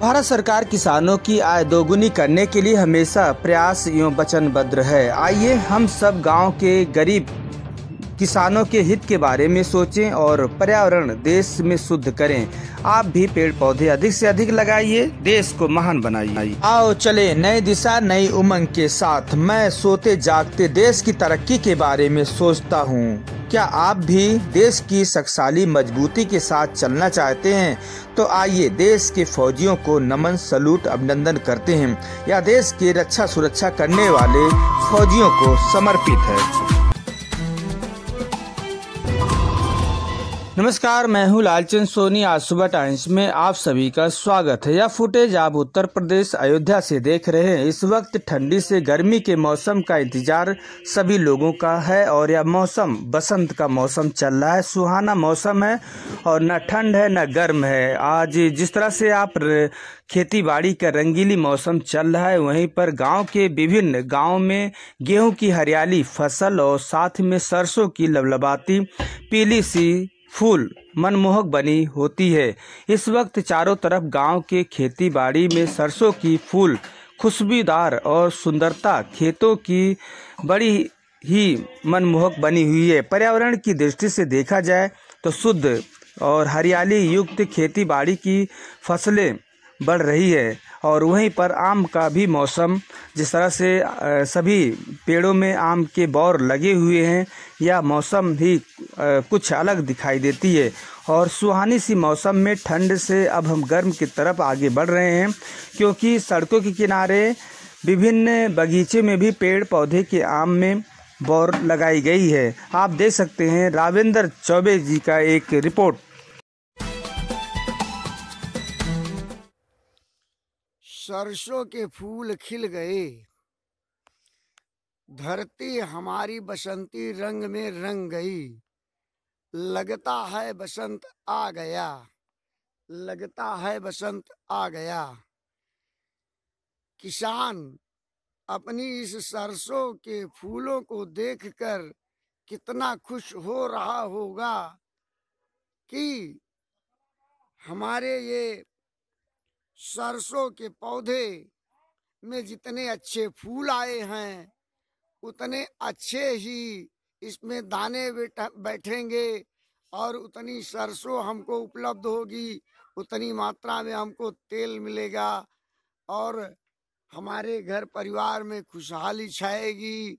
भारत सरकार किसानों की आय दोगुनी करने के लिए हमेशा प्रयास एवं वचनबद्ध है आइए हम सब गांव के गरीब किसानों के हित के बारे में सोचें और पर्यावरण देश में शुद्ध करें आप भी पेड़ पौधे अधिक से अधिक लगाइए देश को महान बनाइए आओ चले नई दिशा नई उमंग के साथ मैं सोते जागते देश की तरक्की के बारे में सोचता हूँ क्या आप भी देश की शक्साली मजबूती के साथ चलना चाहते हैं तो आइए देश के फौजियों को नमन सलूट अभिनंदन करते हैं या देश के रक्षा सुरक्षा करने वाले फौजियों को समर्पित है नमस्कार मैं हूं लालचंद सोनी आज सुबह टाइम्स में आप सभी का स्वागत है यह फुटेज आप उत्तर प्रदेश अयोध्या से देख रहे हैं इस वक्त ठंडी से गर्मी के मौसम का इंतजार सभी लोगों का है और यह मौसम बसंत का मौसम चल रहा है सुहाना मौसम है और न ठंड है न गर्म है आज जिस तरह से आप खेती बाड़ी का रंगीली मौसम चल रहा है वहीं पर गाँव के विभिन्न गाँव में गेहूं की हरियाली फसल और साथ में सरसों की लबलबाती पीली सी फूल मनमोहक बनी होती है इस वक्त चारों तरफ गांव के खेती बाड़ी में सरसों की फूल खुशबूदार और सुंदरता खेतों की बड़ी ही मनमोहक बनी हुई है पर्यावरण की दृष्टि से देखा जाए तो शुद्ध और हरियाली युक्त खेती बाड़ी की फसलें बढ़ रही है और वहीं पर आम का भी मौसम जिस तरह से सभी पेड़ों में आम के बौर लगे हुए हैं यह मौसम ही कुछ अलग दिखाई देती है और सुहानी सी मौसम में ठंड से अब हम गर्म की तरफ आगे बढ़ रहे हैं क्योंकि सड़कों के किनारे विभिन्न बगीचे में भी पेड़ पौधे के आम में बौर लगाई गई है आप देख सकते हैं रावेंद्र चौबे जी का एक रिपोर्ट सरसों के फूल खिल गए धरती हमारी बसंती रंग में रंग गई लगता है बसंत आ गया लगता है बसंत आ गया किसान अपनी इस सरसों के फूलों को देखकर कितना खुश हो रहा होगा कि हमारे ये सरसों के पौधे में जितने अच्छे फूल आए हैं उतने अच्छे ही इसमें दाने बैठेंगे और उतनी सरसों हमको उपलब्ध होगी उतनी मात्रा में हमको तेल मिलेगा और हमारे घर परिवार में खुशहाली छाएगी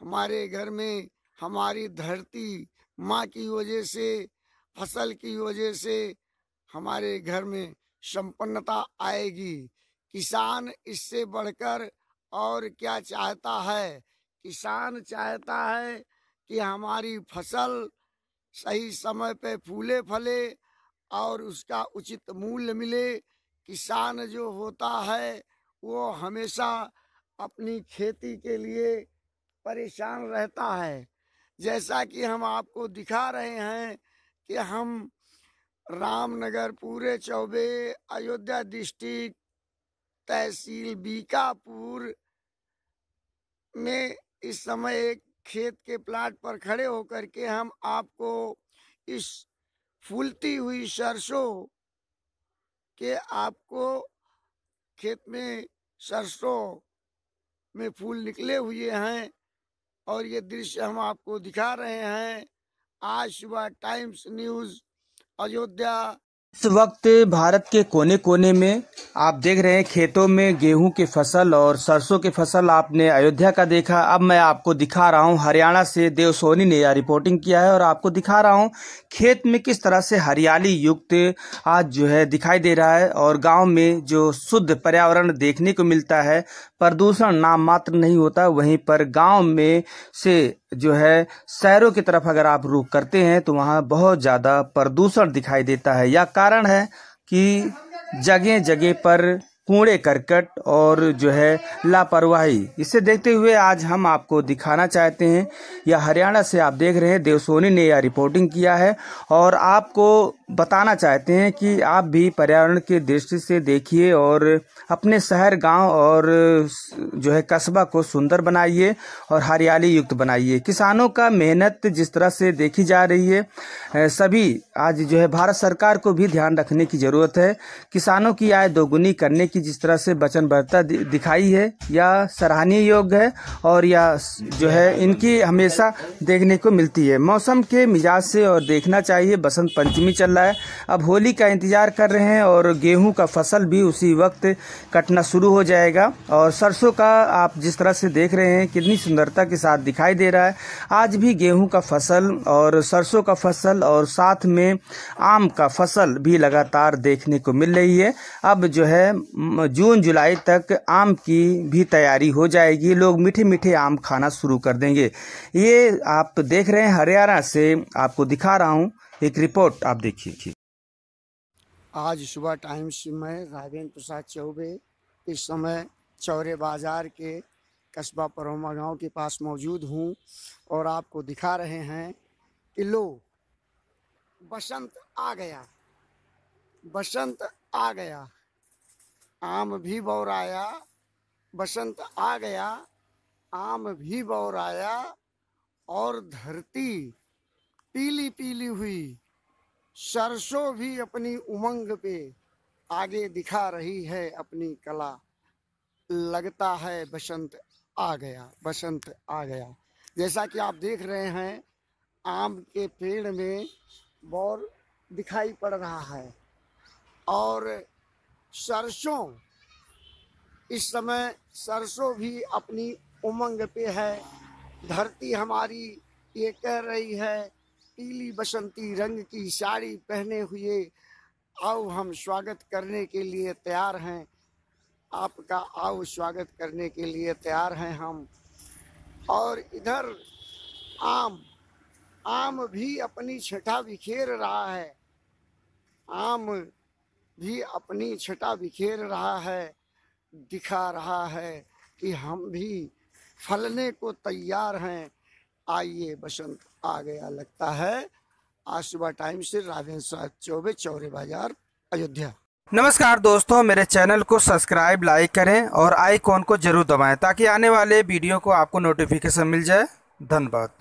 हमारे घर में हमारी धरती माँ की वजह से फसल की वजह से हमारे घर में संपन्नता आएगी किसान इससे बढ़कर और क्या चाहता है किसान चाहता है कि हमारी फसल सही समय पे फूले फले और उसका उचित मूल्य मिले किसान जो होता है वो हमेशा अपनी खेती के लिए परेशान रहता है जैसा कि हम आपको दिखा रहे हैं कि हम रामनगर पूरे चौबे अयोध्या डिस्ट्रिक्ट तहसील बीकापुर में इस समय एक खेत के प्लाट पर खड़े होकर के हम आपको इस फूलती हुई सरसों के आपको खेत में सरसों में फूल निकले हुए हैं और ये दृश्य हम आपको दिखा रहे हैं आज सुबह टाइम्स न्यूज़ अयोध्या इस वक्त भारत के कोने कोने में आप देख रहे हैं खेतों में गेहूं की फसल और सरसों की फसल आपने अयोध्या का देखा अब मैं आपको दिखा रहा हूं हरियाणा से देव सोनी ने यह रिपोर्टिंग किया है और आपको दिखा रहा हूं खेत में किस तरह से हरियाली युक्त आज जो है दिखाई दे रहा है और गांव में जो शुद्ध पर्यावरण देखने को मिलता है प्रदूषण नाम मात्र नहीं होता वहीं पर गांव में से जो है शहरों की तरफ अगर आप रुख करते हैं तो वहां बहुत ज़्यादा प्रदूषण दिखाई देता है यह कारण है कि जगह जगह पर कूड़े करकट और जो है लापरवाही इसे देखते हुए आज हम आपको दिखाना चाहते हैं यह हरियाणा से आप देख रहे हैं देवसोनी ने यह रिपोर्टिंग किया है और आपको बताना चाहते हैं कि आप भी पर्यावरण की दृष्टि से देखिए और अपने शहर गांव और जो है कस्बा को सुंदर बनाइए और हरियाली युक्त बनाइए किसानों का मेहनत जिस तरह से देखी जा रही है सभी आज जो है भारत सरकार को भी ध्यान रखने की ज़रूरत है किसानों की आय दोगुनी करने की की जिस तरह से वचनबद्धता दिखाई है या सराहनीय योग्य है और या जो है इनकी हमेशा देखने को मिलती है मौसम के मिजाज से और देखना चाहिए बसंत पंचमी चल रहा है अब होली का इंतजार कर रहे हैं और गेहूं का फसल भी उसी वक्त कटना शुरू हो जाएगा और सरसों का आप जिस तरह से देख रहे हैं कितनी सुंदरता के साथ दिखाई दे रहा है आज भी गेहूं का फसल और सरसों का फसल और साथ में आम का फसल भी लगातार देखने को मिल रही है अब जो है जून जुलाई तक आम की भी तैयारी हो जाएगी लोग मीठे मीठे आम खाना शुरू कर देंगे ये आप देख रहे हैं हरियाणा से आपको दिखा रहा हूँ एक रिपोर्ट आप देखिए आज सुबह टाइम्स में राजेंद्र प्रसाद चौबे इस समय चौरे बाजार के कस्बा परोमा गांव के पास मौजूद हूं और आपको दिखा रहे हैं कि लो बसंत आ गया बसंत आ गया आम भी बौराया बसंत आ गया आम भी बौराया और धरती पीली पीली हुई सरसों भी अपनी उमंग पे आगे दिखा रही है अपनी कला लगता है बसंत आ गया बसंत आ गया जैसा कि आप देख रहे हैं आम के पेड़ में बौर दिखाई पड़ रहा है और सरसों इस समय सरसों भी अपनी उमंग पे है धरती हमारी ये कह रही है पीली बसंती रंग की साड़ी पहने हुए आओ हम स्वागत करने के लिए तैयार हैं आपका आओ स्वागत करने के लिए तैयार हैं हम और इधर आम आम भी अपनी छठा बिखेर रहा है आम भी अपनी छटा बिखेर रहा है दिखा रहा है कि हम भी फलने को तैयार हैं आइए बसंत आ गया लगता है आज सुबह टाइम से राजेंद्र साहब चौबे चौरे बाजार अयोध्या नमस्कार दोस्तों मेरे चैनल को सब्सक्राइब लाइक करें और आइकॉन को जरूर दबाएं ताकि आने वाले वीडियो को आपको नोटिफिकेशन मिल जाए धन्यवाद